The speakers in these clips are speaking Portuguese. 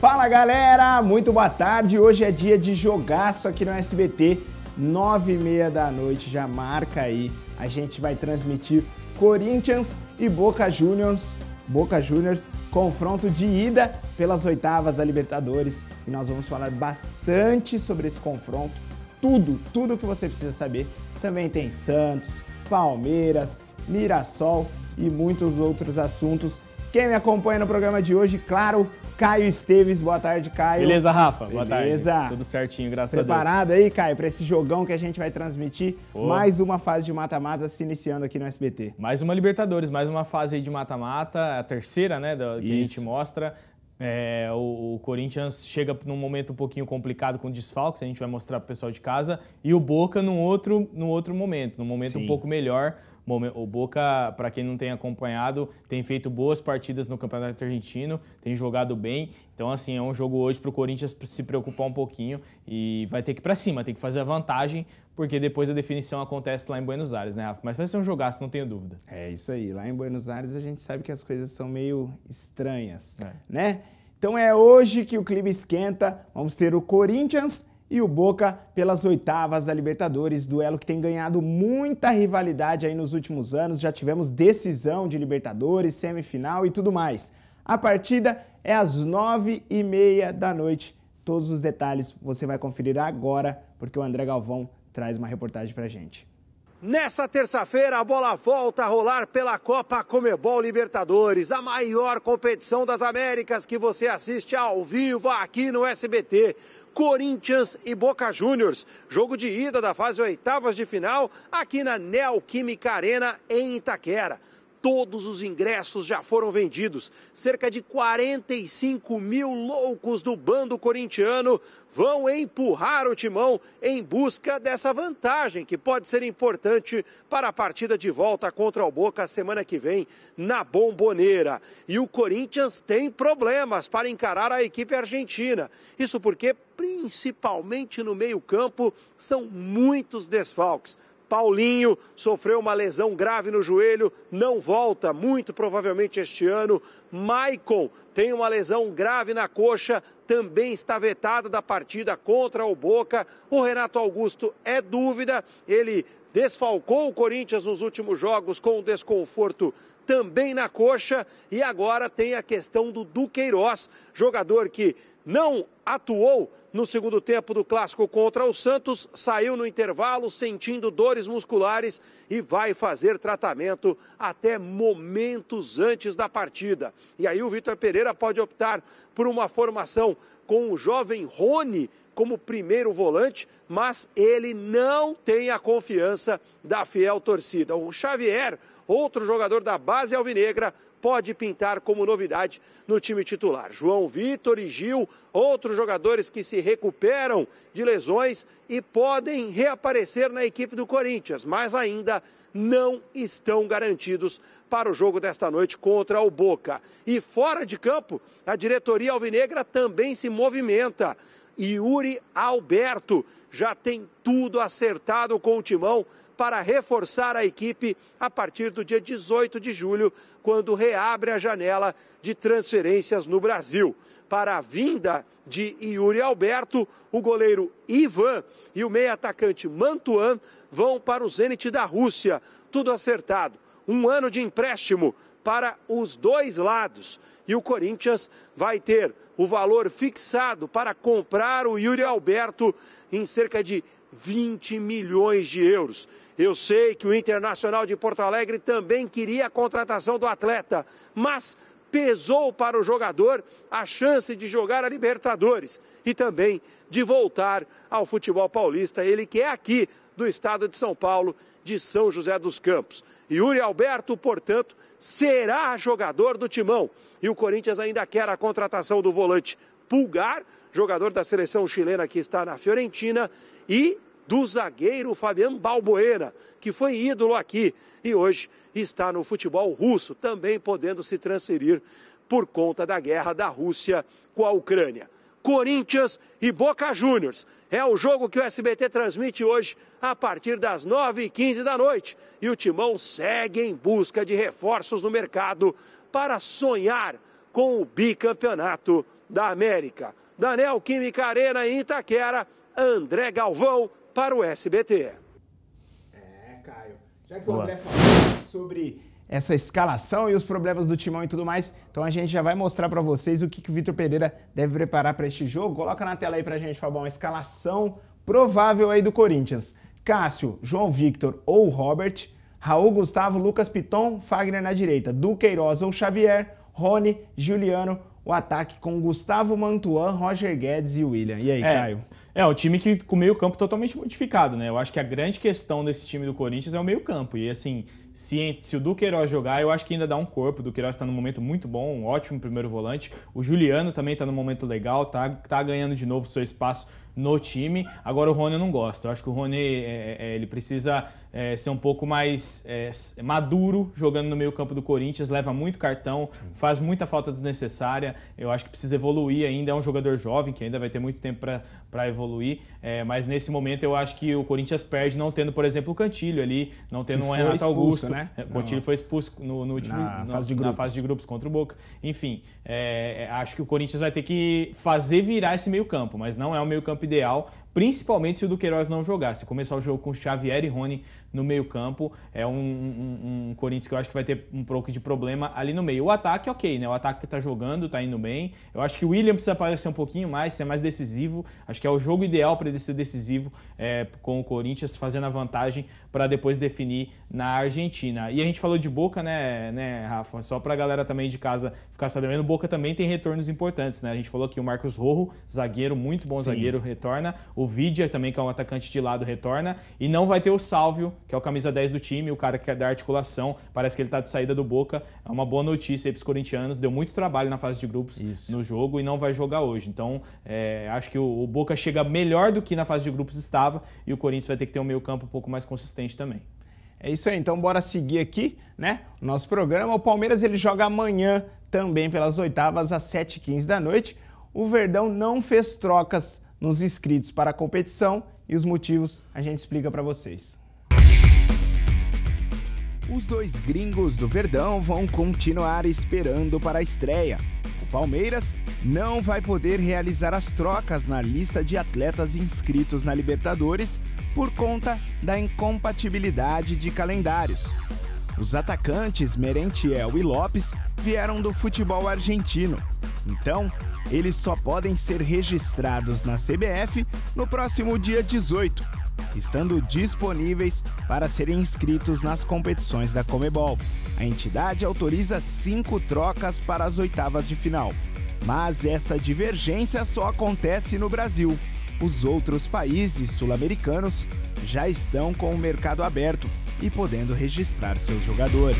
Fala galera, muito boa tarde. Hoje é dia de jogaço aqui no SBT, nove e meia da noite. Já marca aí. A gente vai transmitir Corinthians e Boca Juniors. Boca Juniors, confronto de ida pelas oitavas da Libertadores. E nós vamos falar bastante sobre esse confronto. Tudo, tudo que você precisa saber. Também tem Santos, Palmeiras, Mirassol e muitos outros assuntos. Quem me acompanha no programa de hoje, claro, Caio Esteves. Boa tarde, Caio. Beleza, Rafa? Beleza. tarde. Tudo certinho, graças Preparado a Deus. Preparado aí, Caio, para esse jogão que a gente vai transmitir. Mais uma fase de mata-mata se iniciando aqui no SBT. Mais uma Libertadores, mais uma fase de mata-mata, a terceira, né, que Isso. a gente mostra. É, o, o, Corinthians chega num momento um pouquinho complicado com desfalques, a gente vai mostrar para o pessoal de casa, e o Boca num outro, num outro momento, num momento Sim. um pouco melhor. O Boca, para quem não tem acompanhado, tem feito boas partidas no Campeonato Argentino, tem jogado bem. Então, assim, é um jogo hoje para o Corinthians se preocupar um pouquinho e vai ter que ir para cima, tem que fazer a vantagem, porque depois a definição acontece lá em Buenos Aires, né, Rafa? Mas vai ser um jogaço, não tenho dúvida. É isso aí. Lá em Buenos Aires a gente sabe que as coisas são meio estranhas, é. né? Então é hoje que o clima esquenta. Vamos ter o Corinthians e o Boca pelas oitavas da Libertadores, duelo que tem ganhado muita rivalidade aí nos últimos anos, já tivemos decisão de Libertadores, semifinal e tudo mais. A partida é às nove e meia da noite. Todos os detalhes você vai conferir agora, porque o André Galvão traz uma reportagem pra gente. Nessa terça-feira, a bola volta a rolar pela Copa Comebol Libertadores, a maior competição das Américas que você assiste ao vivo aqui no SBT. Corinthians e Boca Juniors. Jogo de ida da fase oitavas de final aqui na Neoquímica Arena em Itaquera. Todos os ingressos já foram vendidos. Cerca de 45 mil loucos do bando corintiano vão empurrar o timão em busca dessa vantagem que pode ser importante para a partida de volta contra o Boca semana que vem na Bomboneira. E o Corinthians tem problemas para encarar a equipe argentina. Isso porque, principalmente no meio-campo, são muitos desfalques. Paulinho sofreu uma lesão grave no joelho, não volta, muito provavelmente este ano. Maicon tem uma lesão grave na coxa, também está vetado da partida contra o Boca. O Renato Augusto é dúvida, ele desfalcou o Corinthians nos últimos jogos com desconforto também na coxa. E agora tem a questão do Duqueiroz, jogador que não atuou no segundo tempo do clássico contra o Santos, saiu no intervalo sentindo dores musculares e vai fazer tratamento até momentos antes da partida. E aí o Vitor Pereira pode optar por uma formação com o jovem Rony como primeiro volante, mas ele não tem a confiança da fiel torcida. O Xavier, outro jogador da base alvinegra, pode pintar como novidade no time titular. João Vitor e Gil, outros jogadores que se recuperam de lesões e podem reaparecer na equipe do Corinthians, mas ainda não estão garantidos para o jogo desta noite contra o Boca. E fora de campo, a diretoria alvinegra também se movimenta. Yuri Alberto já tem tudo acertado com o timão para reforçar a equipe a partir do dia 18 de julho, quando reabre a janela de transferências no Brasil. Para a vinda de Yuri Alberto, o goleiro Ivan e o meia-atacante Mantuan vão para o Zenit da Rússia. Tudo acertado. Um ano de empréstimo para os dois lados. E o Corinthians vai ter o valor fixado para comprar o Yuri Alberto em cerca de 20 milhões de euros. Eu sei que o Internacional de Porto Alegre também queria a contratação do atleta, mas pesou para o jogador a chance de jogar a Libertadores e também de voltar ao futebol paulista, ele que é aqui do estado de São Paulo, de São José dos Campos. Yuri Alberto, portanto, será jogador do timão. E o Corinthians ainda quer a contratação do volante Pulgar, jogador da seleção chilena que está na Fiorentina, e do zagueiro Fabiano Balboeira, que foi ídolo aqui e hoje está no futebol russo, também podendo se transferir por conta da guerra da Rússia com a Ucrânia. Corinthians e Boca Juniors. É o jogo que o SBT transmite hoje a partir das 9h15 da noite. E o Timão segue em busca de reforços no mercado para sonhar com o bicampeonato da América. Daniel Química Arena em Itaquera, André Galvão para o SBT. É, Caio. Já que o André falou sobre essa escalação e os problemas do timão e tudo mais. Então a gente já vai mostrar para vocês o que, que o Vitor Pereira deve preparar para este jogo. Coloca na tela aí para a gente, Fabão, uma escalação provável aí do Corinthians. Cássio, João Victor ou Robert, Raul Gustavo, Lucas Piton, Fagner na direita, Duqueiroz ou Xavier, Rony, Juliano, o ataque com Gustavo Mantuan, Roger Guedes e William. E aí, é, Caio? É, um time que com o meio-campo totalmente modificado, né? Eu acho que a grande questão desse time do Corinthians é o meio-campo. E assim, se, se o Duqueiroz jogar, eu acho que ainda dá um corpo. O Duqueiroz está num momento muito bom, um ótimo primeiro volante. O Juliano também está num momento legal, tá, tá ganhando de novo seu espaço no time. Agora o Rony eu não gosto. Eu acho que o Rony é, é, é ele precisa é, ser um pouco mais é, maduro jogando no meio campo do Corinthians. Leva muito cartão, faz muita falta desnecessária. Eu acho que precisa evoluir ainda. É um jogador jovem que ainda vai ter muito tempo para evoluir. É, mas nesse momento eu acho que o Corinthians perde não tendo, por exemplo, o Cantilho ali, não tendo um Renato expulso, Augusto. Né? O Cantilho foi expulso no, no último, na, no, fase de grupos. na fase de grupos contra o Boca. Enfim, acho que o Corinthians vai ter que fazer virar esse meio campo, mas não é um meio campo ideal principalmente se o Duqueiroz não jogasse. Começar o jogo com Xavier e Rony no meio-campo é um, um, um, Corinthians que eu acho que vai ter um pouco de problema ali no meio. O ataque, ok, né? O ataque tá jogando, tá indo bem. Eu acho que o William precisa aparecer um pouquinho mais, ser mais decisivo. Acho que é o jogo ideal para ele ser decisivo é, com o Corinthians, fazendo a vantagem para depois definir na Argentina. E a gente falou de Boca, né, né, Rafa? Só para a galera também de casa ficar sabendo, Boca também tem retornos importantes, né? A gente falou que o Marcos Rojo, zagueiro, muito bom Sim. zagueiro, retorna o Vidia também, que é um atacante de lado, retorna. E não vai ter o Sálvio, que é o camisa 10 do time, o cara que é da articulação. Parece que ele está de saída do Boca. É uma boa notícia aí para os corintianos. Deu muito trabalho na fase de grupos Isso. no jogo e não vai jogar hoje. Então, é, acho que o, o Boca chega melhor do que na fase de grupos estava e o Corinthians vai ter que ter um meio campo um pouco mais consistente também. É isso aí, então bora seguir aqui, né? Nosso programa. O Palmeiras ele joga amanhã também pelas oitavas às 7h15 da noite. O Verdão não fez trocas nos inscritos para a competição e os motivos a gente explica para vocês. Os dois gringos do Verdão vão continuar esperando para a estreia. O Palmeiras não vai poder realizar as trocas na lista de atletas inscritos na Libertadores por conta da incompatibilidade de calendários. Os atacantes Merentiel e Lopes vieram do futebol argentino então, eles só podem ser registrados na CBF no próximo dia 18, estando disponíveis para serem inscritos nas competições da Comebol. A entidade autoriza cinco trocas para as oitavas de final. Mas esta divergência só acontece no Brasil. Os outros países sul-americanos já estão com o mercado aberto e podendo registrar seus jogadores.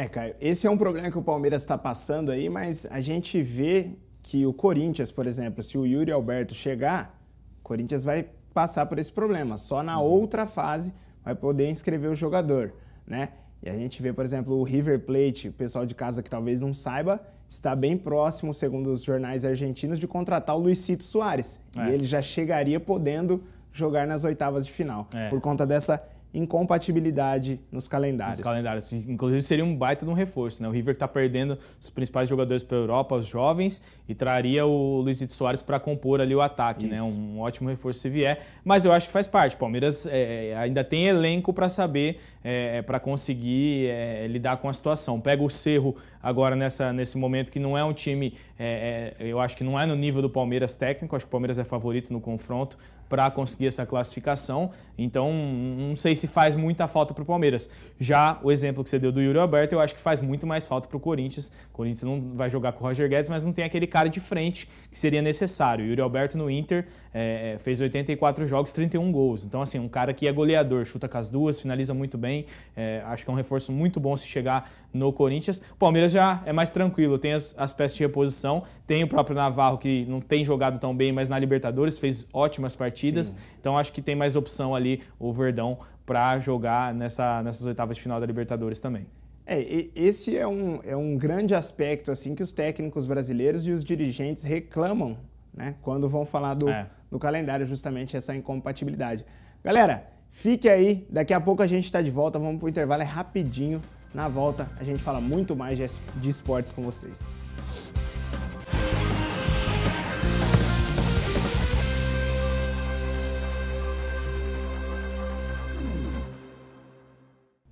É, Caio, esse é um problema que o Palmeiras está passando aí, mas a gente vê que o Corinthians, por exemplo, se o Yuri Alberto chegar, o Corinthians vai passar por esse problema. Só na uhum. outra fase vai poder inscrever o jogador, né? E a gente vê, por exemplo, o River Plate, o pessoal de casa que talvez não saiba, está bem próximo, segundo os jornais argentinos, de contratar o Luisito Soares. É. E ele já chegaria podendo jogar nas oitavas de final, é. por conta dessa incompatibilidade nos calendários. Nos calendários. Inclusive seria um baita de um reforço, né? O River está perdendo os principais jogadores para a Europa, os jovens, e traria o Luizito Soares para compor ali o ataque, né? Um ótimo reforço se vier. Mas eu acho que faz parte. Palmeiras é, é ainda tem elenco para saber, é, é para conseguir é, lidar com a situação. Pega o Cerro agora nessa, nesse momento que não é um time, é, é, eu acho que não é no nível do Palmeiras técnico, acho que o Palmeiras é favorito no confronto para conseguir essa classificação, então não sei se faz muita falta para o Palmeiras. Já o exemplo que você deu do Yuri Alberto, eu acho que faz muito mais falta para o Corinthians. O Corinthians não vai jogar com o Roger Guedes, mas não tem aquele cara de frente que seria necessário. O Yuri Alberto no Inter é, é fez 84 jogos, 31 gols. Então, assim, um cara que é goleador, chuta com as duas, finaliza muito bem. É, acho que é um reforço muito bom se chegar no Corinthians. O Palmeiras já é mais tranquilo, tem as, as peças de reposição, tem o próprio Navarro que não tem jogado tão bem, mas na Libertadores fez ótimas partidas, Sim. então acho que tem mais opção ali o Verdão para jogar nessa, nessas oitavas de final da Libertadores também. É, esse é um, é um grande aspecto assim que os técnicos brasileiros e os dirigentes reclamam né, quando vão falar do, é. do calendário, justamente essa incompatibilidade. Galera, fique aí, daqui a pouco a gente está de volta, vamos para o intervalo, é rapidinho. Na volta, a gente fala muito mais de esportes com vocês.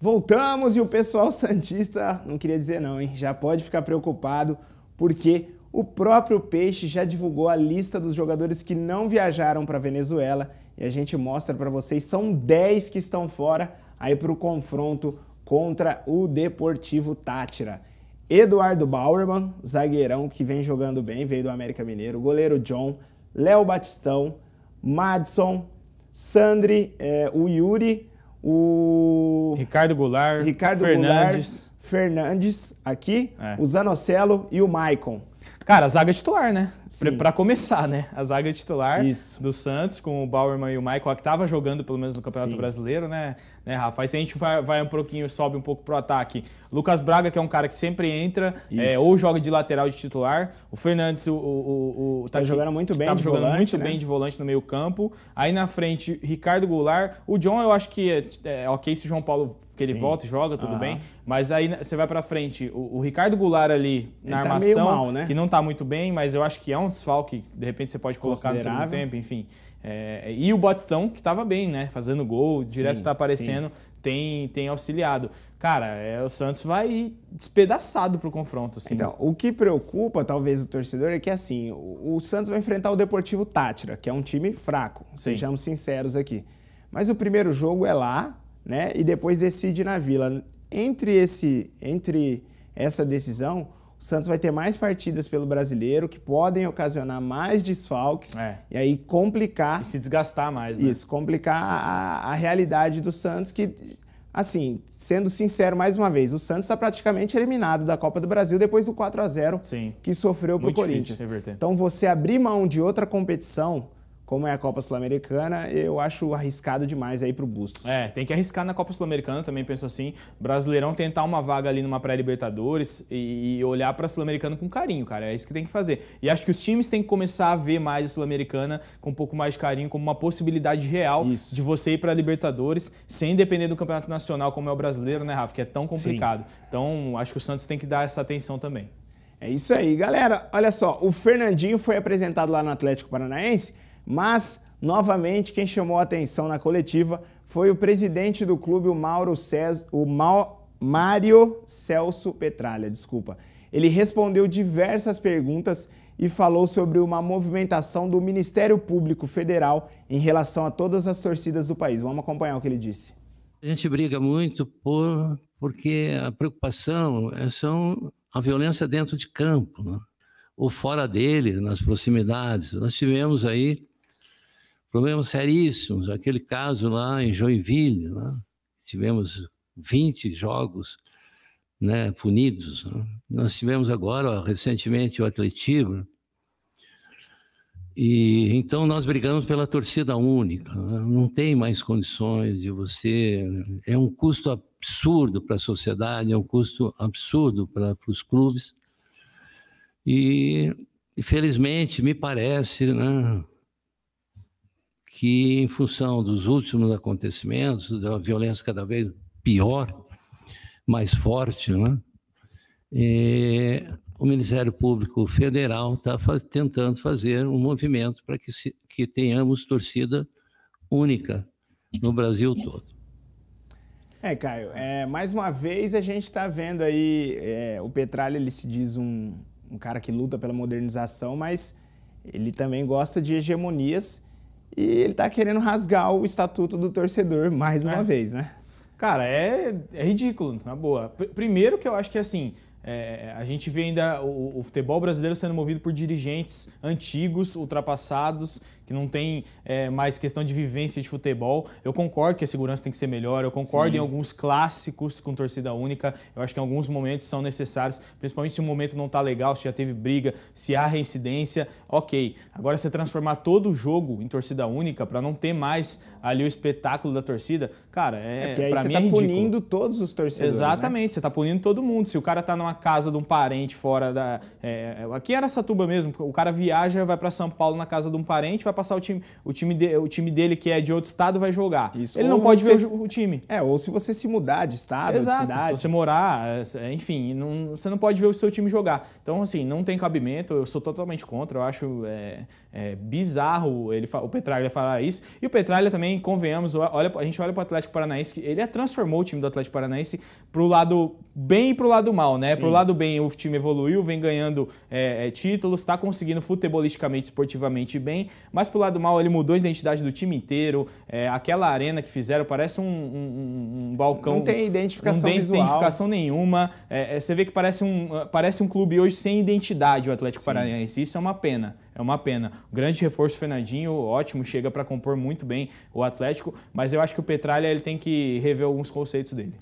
Voltamos e o pessoal Santista, não queria dizer não, hein? Já pode ficar preocupado, porque o próprio Peixe já divulgou a lista dos jogadores que não viajaram para Venezuela e a gente mostra para vocês, são 10 que estão fora aí para o confronto contra o Deportivo Tátira. Eduardo Bauerman, zagueirão que vem jogando bem, veio do América Mineiro, goleiro John, Léo Batistão, Madison, Sandri, é, o Yuri, o. Ricardo Goulart, Ricardo Fernandes. Goulart, Fernandes aqui, é. o Zanocelo e o Maicon. Cara, zaga é titular, né? para começar, né? A zaga titular Isso. do Santos, com o Bauerman e o Michael, que estava jogando pelo menos no Campeonato Sim. Brasileiro, né? né, Rafa? Aí se a gente vai, vai um pouquinho, sobe um pouco pro ataque. Lucas Braga, que é um cara que sempre entra, é, ou joga de lateral de titular. O Fernandes, o. o, o tá, tá jogando muito bem, de jogando volante, muito né? bem de volante no meio-campo. Aí na frente, Ricardo Goulart. O John, eu acho que é, é, é ok se o João Paulo que ele Sim. volta e joga, tudo ah. bem. Mas aí você vai para frente, o, o, Ricardo Goulart ali ele na tá armação, mal, né? que não tá muito bem, mas eu acho que é é um desfalque de repente você pode colocar no segundo tempo, enfim. É, e o Botstão, que estava bem, né? Fazendo gol, direto está aparecendo, tem, tem auxiliado. Cara, é, o Santos vai despedaçado para o confronto. Assim. Então, o que preocupa talvez o torcedor é que assim, o, o, Santos vai enfrentar o Deportivo Tátira, que é um time fraco, sim. sejamos sinceros aqui. Mas o primeiro jogo é lá, né? E depois decide na Vila. Entre esse, entre essa decisão, o Santos vai ter mais partidas pelo brasileiro que podem ocasionar mais desfalques é. e aí complicar. E se desgastar mais, né? Isso, complicar a, a realidade do Santos, que, assim, sendo sincero mais uma vez, o Santos está praticamente eliminado da Copa do Brasil depois do 4 a 0 Sim. que sofreu pro o Corinthians. Então você abrir mão de outra competição como é a Copa Sul-Americana, eu acho arriscado demais aí pro Bustos. É, tem que arriscar na Copa Sul-Americana, também penso assim. Brasileirão tentar uma vaga ali numa pré-Libertadores e, olhar pra Sul-Americana com carinho, cara. É isso que tem que fazer. E acho que os times têm que começar a ver mais a Sul-Americana com um pouco mais de carinho, como uma possibilidade real isso. de você ir pra Libertadores sem depender do Campeonato Nacional, como é o brasileiro, né, Rafa? Que é tão complicado. Sim. Então, acho que o Santos tem que dar essa atenção também. É isso aí, galera. Olha só, o Fernandinho foi apresentado lá no Atlético Paranaense mas, novamente, quem chamou a atenção na coletiva foi o presidente do clube, o Mauro César, o Mau, Mário Celso Petralha, desculpa. Ele respondeu diversas perguntas e falou sobre uma movimentação do Ministério Público Federal em relação a todas as torcidas do país. Vamos acompanhar o que ele disse. A gente briga muito por porque a preocupação é são a violência dentro de campo, né? ou fora dele, nas proximidades. Nós tivemos aí problemas seríssimos. Aquele caso lá em Joinville, né? tivemos 20 jogos né, punidos. Né? Nós tivemos agora, ó, recentemente, o Atletiba. Né? E então nós brigamos pela torcida única. Né? Não tem mais condições de você. É um custo absurdo para a sociedade, é um custo absurdo para os clubes. E, infelizmente, me parece, né, que, em função dos últimos acontecimentos, da violência cada vez pior, mais forte, né? E é, o Ministério Público Federal está tentando fazer um movimento para que, que tenhamos torcida única no Brasil todo. É, Caio, é, mais uma vez a gente está vendo aí, é, o Petralha ele se diz um, um cara que luta pela modernização, mas ele também gosta de hegemonias e ele está querendo rasgar o estatuto do torcedor mais uma é. vez, né? Cara, é, é ridículo, na boa. P primeiro que eu acho que assim. É, a gente vê ainda o, o, futebol brasileiro sendo movido por dirigentes antigos, ultrapassados, que não tem é, mais questão de vivência de futebol. Eu concordo que a segurança tem que ser melhor, eu concordo Sim. em alguns clássicos com torcida única. Eu acho que em alguns momentos são necessários, principalmente se o momento não está legal, se já teve briga, se há reincidência, ok. Agora, você transformar todo o jogo em torcida única para não ter mais ali o espetáculo da torcida, cara, é, é para mim tá é ridículo. punindo todos os torcedores. Né? Exatamente, né? você está punindo todo mundo. Se o cara está numa casa de um parente fora da. É, aqui era é tuba mesmo, o cara viaja, vai para São Paulo na casa de um parente, vai passar o time, o time, de, o time dele que é de outro estado vai jogar. Isso. Ele ou não pode ver se... o, time. É, ou se você se mudar de estado, Exato, de cidade. Se você morar, é, é, enfim, não, você não pode ver o seu time jogar. Então, assim, não tem cabimento, eu sou totalmente contra, eu acho. É, é bizarro ele, o Petralha falar isso. E o Petralha também, convenhamos, olha, a gente olha para o Atlético Paranaense, ele é, transformou o time do Atlético Paranaense para o lado bem e para o lado mal, né? Para o lado bem, o time evoluiu, vem ganhando é, é títulos, está conseguindo futebolisticamente, esportivamente bem, mas para o lado mal ele mudou a identidade do time inteiro. É, aquela arena que fizeram parece um, um, um, balcão. Não tem identificação Não tem visual. identificação nenhuma. É, é, você vê que parece um, parece um clube hoje sem identidade, o Atlético Sim. Paranaense. Isso é uma pena. É uma pena. Grande reforço, Fernandinho, ótimo, chega para compor muito bem o Atlético, mas eu acho que o Petralha ele tem que rever alguns conceitos dele.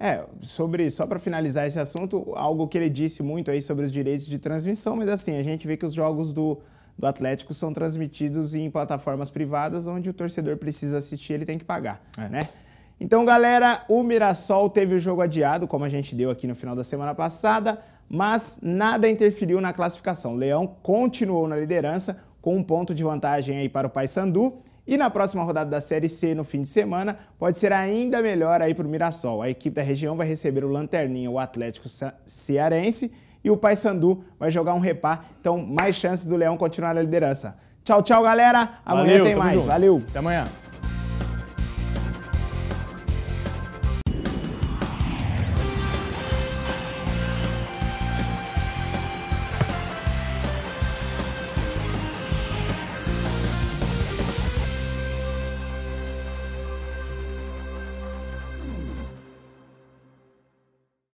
É, sobre só para finalizar esse assunto, algo que ele disse muito aí sobre os direitos de transmissão, mas assim, a gente vê que os jogos do, do Atlético são transmitidos em plataformas privadas onde o torcedor precisa assistir, ele tem que pagar, é. né? Então, galera, o Mirassol teve o jogo adiado, como a gente deu aqui no final da semana passada mas nada interferiu na classificação. Leão continuou na liderança com um ponto de vantagem aí para o Paysandu e na próxima rodada da Série C no fim de semana pode ser ainda melhor aí para o Mirassol. A equipe da região vai receber o Lanterninha, o Atlético Cearense e o Paysandu vai jogar um repá. Então mais chances do Leão continuar na liderança. Tchau, tchau, galera. Amanhã Valeu, tem mais. Junto. Valeu. Até amanhã.